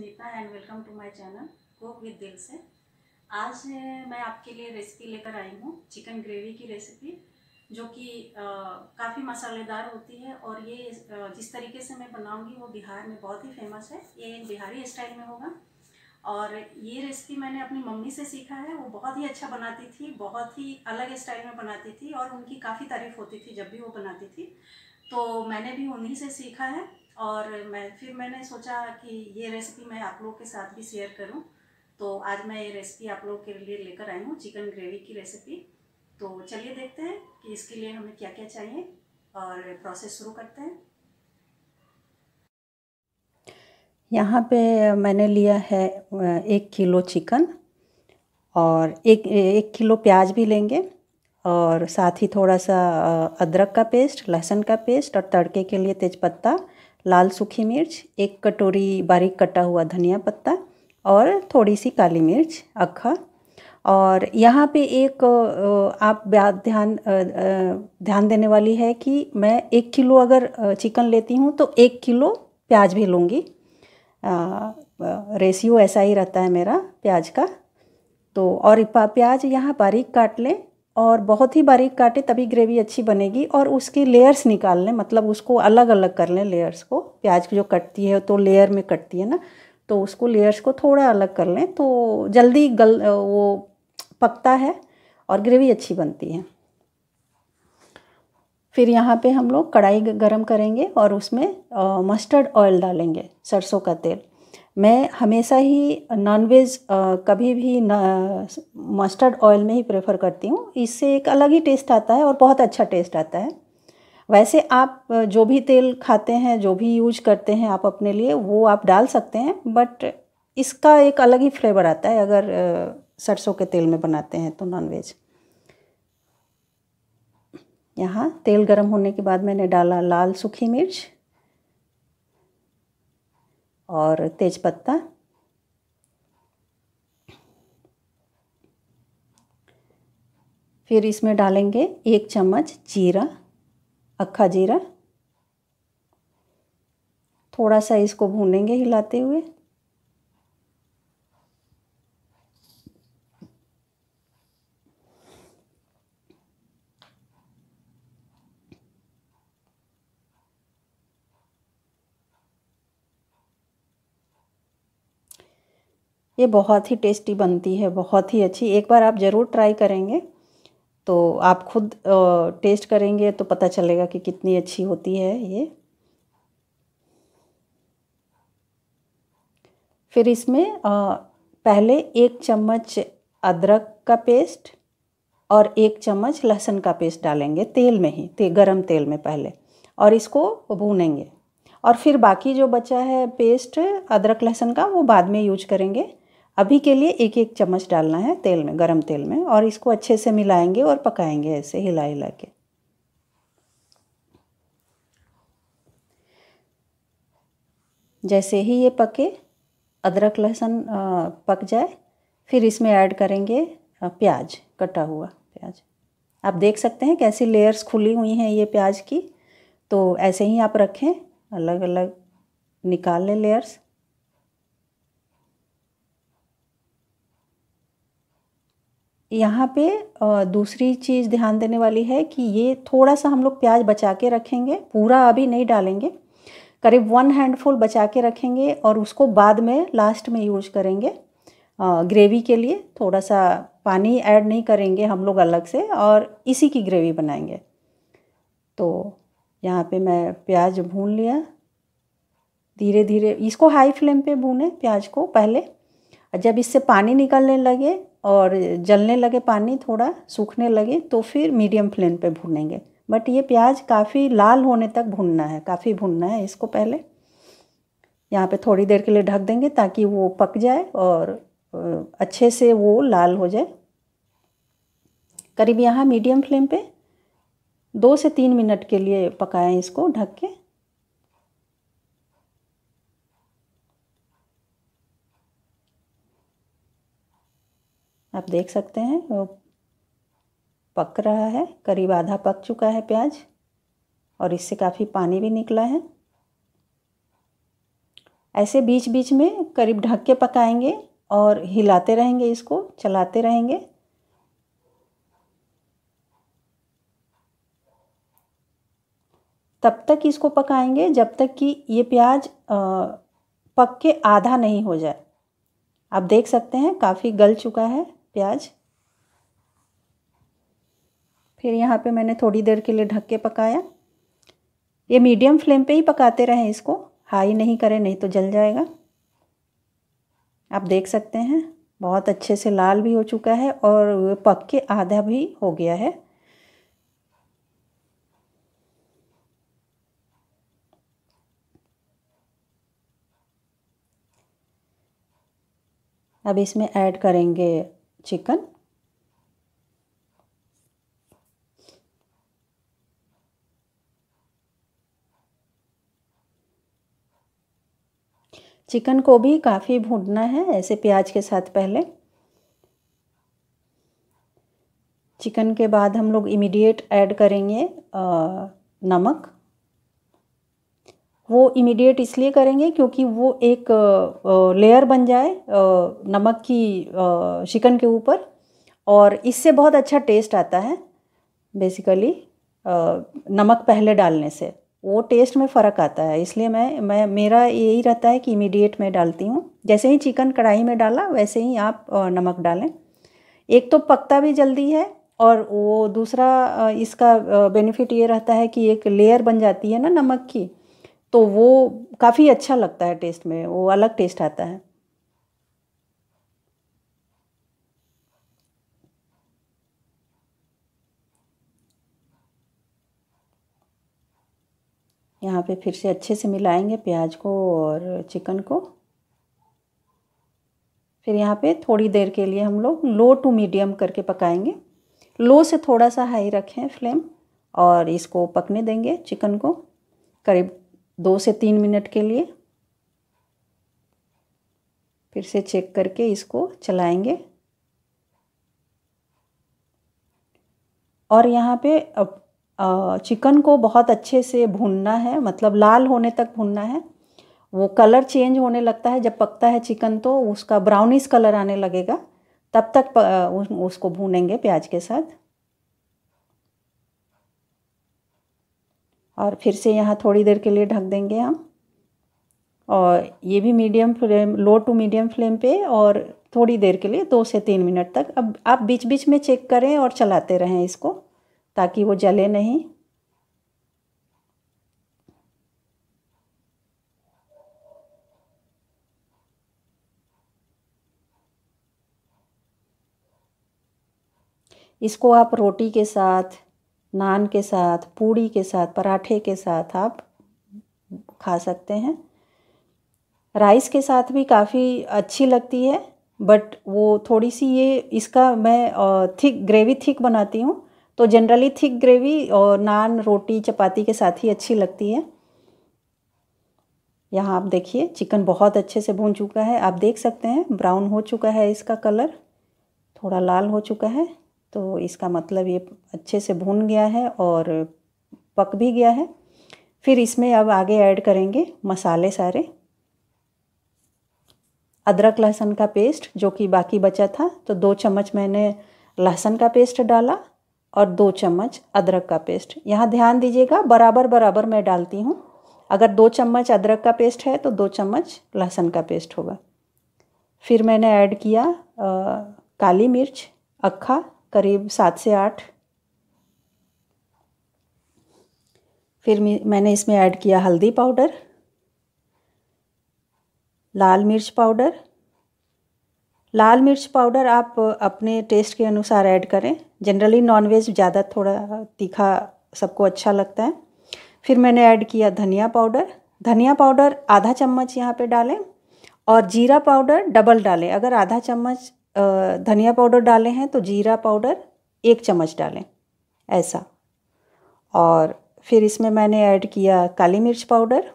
Nita and welcome to my channel cook with दिल से आज मैं आपके लिए रेसिपी लेकर आई हूँ चिकन ग्रेवी की रेसिपी जो कि काफ़ी मसालेदार होती है और ये जिस तरीके से मैं बनाऊँगी वो बिहार में बहुत ही फेमस है ये बिहारी स्टाइल में होगा और ये रेसिपी मैंने अपनी मम्मी से सीखा है वो बहुत ही अच्छा बनाती थी बहुत ही अलग स्टाइल में बनाती थी और उनकी काफ़ी तारीफ होती थी जब भी वो बनाती थी तो मैंने भी उन्हीं से सीखा है और मैं फिर मैंने सोचा कि ये रेसिपी मैं आप लोगों के साथ भी शेयर करूं तो आज मैं ये रेसिपी आप लोगों के लिए लेकर आई हूँ चिकन ग्रेवी की रेसिपी तो चलिए देखते हैं कि इसके लिए हमें क्या क्या चाहिए और प्रोसेस शुरू करते हैं यहाँ पे मैंने लिया है एक किलो चिकन और एक एक किलो प्याज भी लेंगे और साथ ही थोड़ा सा अदरक का पेस्ट लहसुन का पेस्ट और तड़के के लिए तेज़पत्ता लाल सूखी मिर्च एक कटोरी बारीक कटा हुआ धनिया पत्ता और थोड़ी सी काली मिर्च अक्खा और यहाँ पे एक आप ध्यान ध्यान देने वाली है कि मैं एक किलो अगर चिकन लेती हूँ तो एक किलो प्याज भी लूँगी रेशियो ऐसा ही रहता है मेरा प्याज का तो और प्याज यहाँ बारीक काट लें और बहुत ही बारीक काटे तभी ग्रेवी अच्छी बनेगी और उसकी लेयर्स निकाल लें मतलब उसको अलग अलग कर लें लेयर्स को प्याज की जो कटती है तो लेयर में कटती है ना तो उसको लेयर्स को थोड़ा अलग कर लें तो जल्दी गल वो पकता है और ग्रेवी अच्छी बनती है फिर यहाँ पे हम लोग कढ़ाई गरम करेंगे और उसमें मस्टर्ड ऑयल डालेंगे सरसों का तेल मैं हमेशा ही नॉनवेज कभी भी मस्टर्ड ऑयल में ही प्रेफर करती हूँ इससे एक अलग ही टेस्ट आता है और बहुत अच्छा टेस्ट आता है वैसे आप जो भी तेल खाते हैं जो भी यूज करते हैं आप अपने लिए वो आप डाल सकते हैं बट इसका एक अलग ही फ्लेवर आता है अगर सरसों के तेल में बनाते हैं तो नॉनवेज यहाँ तेल गर्म होने के बाद मैंने डाला लाल सूखी मिर्च और तेज पत्ता फिर इसमें डालेंगे एक चम्मच जीरा अक्खा जीरा थोड़ा सा इसको भूनेंगे हिलाते हुए ये बहुत ही टेस्टी बनती है बहुत ही अच्छी एक बार आप ज़रूर ट्राई करेंगे तो आप खुद टेस्ट करेंगे तो पता चलेगा कि कितनी अच्छी होती है ये फिर इसमें पहले एक चम्मच अदरक का पेस्ट और एक चम्मच लहसुन का पेस्ट डालेंगे तेल में ही ते, गरम तेल में पहले और इसको भूनेंगे और फिर बाकी जो बचा है पेस्ट अदरक लहसुन का वो बाद में यूज करेंगे अभी के लिए एक एक चम्मच डालना है तेल में गरम तेल में और इसको अच्छे से मिलाएंगे और पकाएंगे ऐसे हिला हिला के जैसे ही ये पके अदरक लहसुन पक जाए फिर इसमें ऐड करेंगे प्याज कटा हुआ प्याज आप देख सकते हैं कैसी लेयर्स खुली हुई हैं ये प्याज की तो ऐसे ही आप रखें अलग अलग निकाल लें लेयर्स यहाँ पे दूसरी चीज़ ध्यान देने वाली है कि ये थोड़ा सा हम लोग प्याज बचा के रखेंगे पूरा अभी नहीं डालेंगे करीब वन हैंडफुल बचा के रखेंगे और उसको बाद में लास्ट में यूज करेंगे ग्रेवी के लिए थोड़ा सा पानी ऐड नहीं करेंगे हम लोग अलग से और इसी की ग्रेवी बनाएंगे तो यहाँ पे मैं प्याज भून लिया धीरे धीरे इसको हाई फ्लेम पे भूने प्याज को पहले जब इससे पानी निकलने लगे और जलने लगे पानी थोड़ा सूखने लगे तो फिर मीडियम फ्लेम पे भूनेंगे बट ये प्याज काफ़ी लाल होने तक भूनना है काफ़ी भूनना है इसको पहले यहाँ पे थोड़ी देर के लिए ढक देंगे ताकि वो पक जाए और अच्छे से वो लाल हो जाए करीब यहाँ मीडियम फ्लेम पे दो से तीन मिनट के लिए पकाएं इसको ढक के आप देख सकते हैं वो पक रहा है करीब आधा पक चुका है प्याज और इससे काफ़ी पानी भी निकला है ऐसे बीच बीच में करीब ढक के पकाएंगे और हिलाते रहेंगे इसको चलाते रहेंगे तब तक इसको पकाएंगे जब तक कि ये प्याज पक के आधा नहीं हो जाए आप देख सकते हैं काफ़ी गल चुका है प्याज फिर यहाँ पे मैंने थोड़ी देर के लिए ढक के पकाया ये मीडियम फ्लेम पे ही पकाते रहें इसको हाई नहीं करें नहीं तो जल जाएगा आप देख सकते हैं बहुत अच्छे से लाल भी हो चुका है और पक के आधा भी हो गया है अब इसमें ऐड करेंगे चिकन चिकन को भी काफ़ी भूनना है ऐसे प्याज के साथ पहले चिकन के बाद हम लोग इमीडिएट ऐड करेंगे नमक वो इमीडिएट इसलिए करेंगे क्योंकि वो एक लेयर बन जाए नमक की चिकन के ऊपर और इससे बहुत अच्छा टेस्ट आता है बेसिकली नमक पहले डालने से वो टेस्ट में फ़र्क आता है इसलिए मैं मैं मेरा यही रहता है कि इमीडिएट मैं डालती हूँ जैसे ही चिकन कढ़ाई में डाला वैसे ही आप नमक डालें एक तो पकता भी जल्दी है और वो दूसरा इसका बेनिफिट ये रहता है कि एक लेयर बन जाती है ना नमक की तो वो काफ़ी अच्छा लगता है टेस्ट में वो अलग टेस्ट आता है यहाँ पे फिर से अच्छे से मिलाएंगे प्याज को और चिकन को फिर यहाँ पे थोड़ी देर के लिए हम लोग लो टू मीडियम करके पकाएंगे लो से थोड़ा सा हाई रखें फ्लेम और इसको पकने देंगे चिकन को करीब दो से तीन मिनट के लिए फिर से चेक करके इसको चलाएंगे और यहाँ पे चिकन को बहुत अच्छे से भूनना है मतलब लाल होने तक भूनना है वो कलर चेंज होने लगता है जब पकता है चिकन तो उसका ब्राउनिश कलर आने लगेगा तब तक उसको भूनेंगे प्याज के साथ और फिर से यहाँ थोड़ी देर के लिए ढक देंगे हम और ये भी medium flame low to medium flame पे और थोड़ी देर के लिए दो से तीन मिनट तक अब आप बीच बीच में चेक करें और चलाते रहें इसको ताकि वो जले नहीं इसको आप रोटी के साथ नान के साथ पूड़ी के साथ पराठे के साथ आप खा सकते हैं राइस के साथ भी काफ़ी अच्छी लगती है बट वो थोड़ी सी ये इसका मैं थिक ग्रेवी थिक बनाती हूँ तो जनरली थिक ग्रेवी और नान रोटी चपाती के साथ ही अच्छी लगती है यहाँ आप देखिए चिकन बहुत अच्छे से भून चुका है आप देख सकते हैं ब्राउन हो चुका है इसका कलर थोड़ा लाल हो चुका है तो इसका मतलब ये अच्छे से भून गया है और पक भी गया है फिर इसमें अब आगे ऐड करेंगे मसाले सारे अदरक लहसुन का पेस्ट जो कि बाकी बचा था तो दो चम्मच मैंने लहसुन का पेस्ट डाला और दो चम्मच अदरक का पेस्ट यहाँ ध्यान दीजिएगा बराबर बराबर मैं डालती हूँ अगर दो चम्मच अदरक का पेस्ट है तो दो चम्मच लहसुन का पेस्ट होगा फिर मैंने ऐड किया आ, काली मिर्च अक्खा करीब सात से आठ फिर मैंने इसमें ऐड किया हल्दी पाउडर लाल मिर्च पाउडर लाल मिर्च पाउडर आप अपने टेस्ट के अनुसार ऐड करें जनरली नॉनवेज ज़्यादा थोड़ा तीखा सबको अच्छा लगता है फिर मैंने ऐड किया धनिया पाउडर धनिया पाउडर आधा चम्मच यहाँ पे डालें और जीरा पाउडर डबल डालें अगर आधा चम्मच धनिया पाउडर डाले हैं तो जीरा पाउडर एक चम्मच डालें ऐसा और फिर इसमें मैंने ऐड किया काली मिर्च पाउडर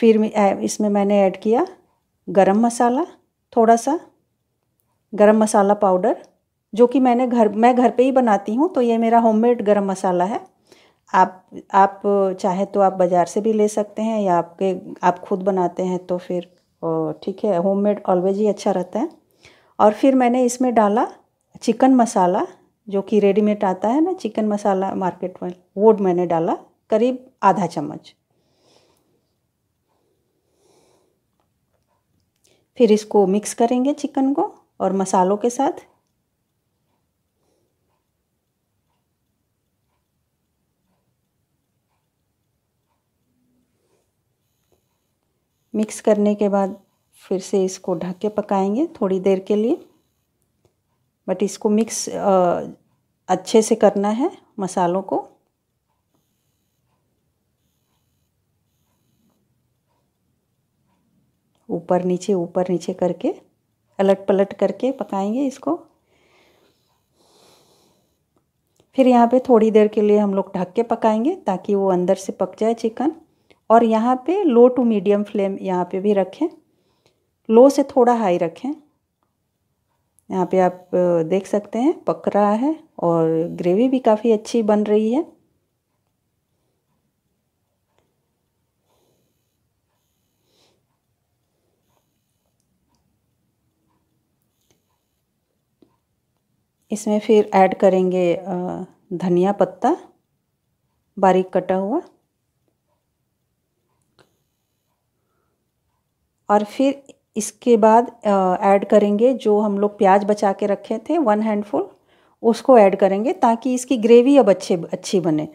फिर इसमें मैंने ऐड किया गरम मसाला थोड़ा सा गरम मसाला पाउडर जो कि मैंने घर मैं घर पे ही बनाती हूँ तो ये मेरा होममेड गरम मसाला है आप आप चाहे तो आप बाज़ार से भी ले सकते हैं या आपके आप खुद बनाते हैं तो फिर और ठीक है होममेड ऑलवेज ही अच्छा रहता है और फिर मैंने इसमें डाला चिकन मसाला जो कि रेडीमेड आता है ना चिकन मसाला मार्केट में वो मैंने डाला करीब आधा चम्मच फिर इसको मिक्स करेंगे चिकन को और मसालों के साथ मिक्स करने के बाद फिर से इसको ढक के पकाएंगे थोड़ी देर के लिए बट इसको मिक्स अच्छे से करना है मसालों को ऊपर नीचे ऊपर नीचे करके पलट पलट करके पकाएंगे इसको फिर यहाँ पे थोड़ी देर के लिए हम लोग ढक के पकाएंगे ताकि वो अंदर से पक जाए चिकन और यहाँ पे लो टू मीडियम फ्लेम यहाँ पे भी रखें लो से थोड़ा हाई रखें यहाँ पे आप देख सकते हैं पक रहा है और ग्रेवी भी काफ़ी अच्छी बन रही है इसमें फिर ऐड करेंगे धनिया पत्ता बारीक कटा हुआ और फिर इसके बाद ऐड करेंगे जो हम लोग प्याज बचा के रखे थे वन हैंडफुल उसको ऐड करेंगे ताकि इसकी ग्रेवी अब अच्छे अच्छी बने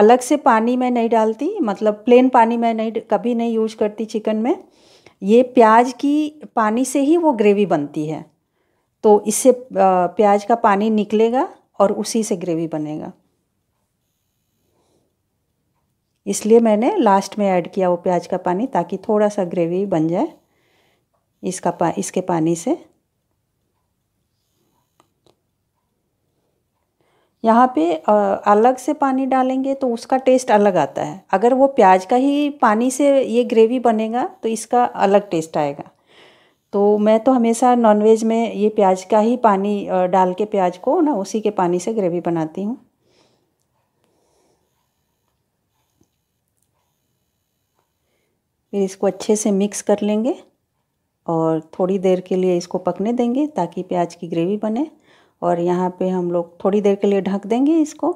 अलग से पानी मैं नहीं डालती मतलब प्लेन पानी मैं नहीं कभी नहीं यूज करती चिकन में ये प्याज की पानी से ही वो ग्रेवी बनती है तो इससे प्याज का पानी निकलेगा और उसी से ग्रेवी बनेगा इसलिए मैंने लास्ट में ऐड किया वो प्याज का पानी ताकि थोड़ा सा ग्रेवी बन जाए इसका पा इसके पानी से यहाँ पे अलग से पानी डालेंगे तो उसका टेस्ट अलग आता है अगर वो प्याज का ही पानी से ये ग्रेवी बनेगा तो इसका अलग टेस्ट आएगा तो मैं तो हमेशा नॉनवेज में ये प्याज का ही पानी डाल के प्याज को ना उसी के पानी से ग्रेवी बनाती हूँ फिर इसको अच्छे से मिक्स कर लेंगे और थोड़ी देर के लिए इसको पकने देंगे ताकि प्याज की ग्रेवी बने और यहाँ पे हम लोग थोड़ी देर के लिए ढक देंगे इसको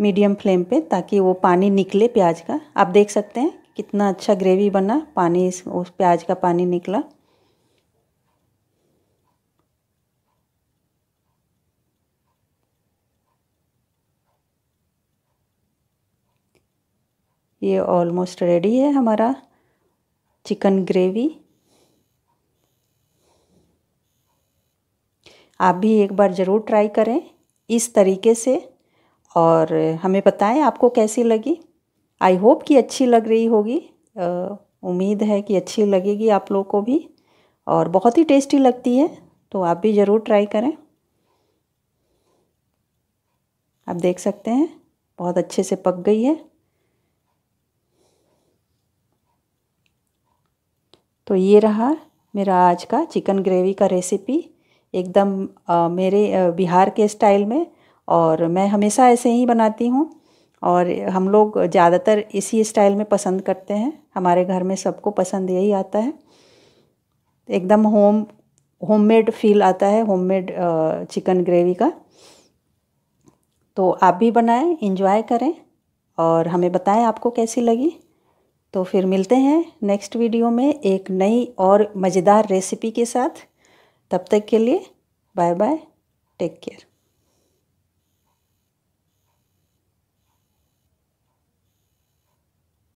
मीडियम फ्लेम पे ताकि वो पानी निकले प्याज का आप देख सकते हैं कितना अच्छा ग्रेवी बना पानी इस उस प्याज का पानी निकला ये ऑलमोस्ट रेडी है हमारा चिकन ग्रेवी आप भी एक बार ज़रूर ट्राई करें इस तरीके से और हमें बताएं आपको कैसी लगी आई होप कि अच्छी लग रही होगी उम्मीद है कि अच्छी लगेगी आप लोगों को भी और बहुत ही टेस्टी लगती है तो आप भी ज़रूर ट्राई करें आप देख सकते हैं बहुत अच्छे से पक गई है तो ये रहा मेरा आज का चिकन ग्रेवी का रेसिपी एकदम मेरे बिहार के स्टाइल में और मैं हमेशा ऐसे ही बनाती हूँ और हम लोग ज़्यादातर इसी स्टाइल में पसंद करते हैं हमारे घर में सबको पसंद यही आता है एकदम होम होममेड फील आता है होममेड चिकन ग्रेवी का तो आप भी बनाएं एंजॉय करें और हमें बताएं आपको कैसी लगी तो फिर मिलते हैं नेक्स्ट वीडियो में एक नई और मज़ेदार रेसिपी के साथ तब तक के लिए बाय बाय टेक केयर